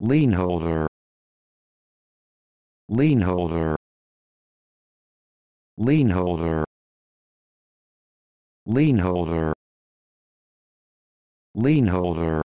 lean holder lean holder lean holder lean holder lean holder